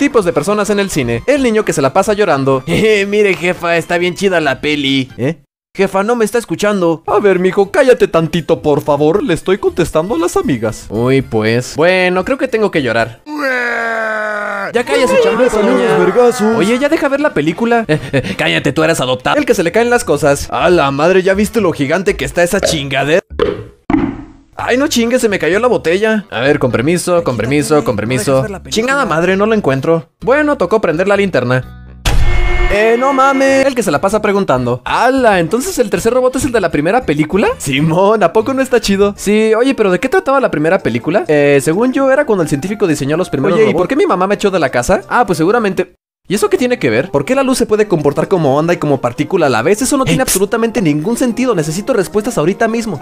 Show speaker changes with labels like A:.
A: Tipos de personas en el cine. El niño que se la pasa llorando. Eh, mire jefa, está bien chida la peli. ¿Eh? Jefa, no me está escuchando. A ver, mijo, cállate tantito, por favor. Le estoy contestando a las amigas. Uy, pues. Bueno, creo que tengo que llorar. Ya cállate, chamaco, chaval! Oye, ya deja ver la película. cállate, tú eres adoptado. El que se le caen las cosas. A la madre, ¿ya viste lo gigante que está esa chingadera? Ay, no chingue, se me cayó la botella. A ver, con permiso, con permiso, con permiso. Chingada madre, no lo encuentro. Bueno, tocó prender la linterna. Eh, no mames. El que se la pasa preguntando. ¡Hala! ¿Entonces el tercer robot es el de la primera película? Simón, ¿a poco no está chido? Sí, oye, pero ¿de qué trataba la primera película? Eh, según yo, era cuando el científico diseñó los primeros oye, ¿Y por qué mi mamá me echó de la casa? Ah, pues seguramente. ¿Y eso qué tiene que ver? ¿Por qué la luz se puede comportar como onda y como partícula a la vez? Eso no tiene absolutamente ningún sentido. Necesito respuestas ahorita mismo.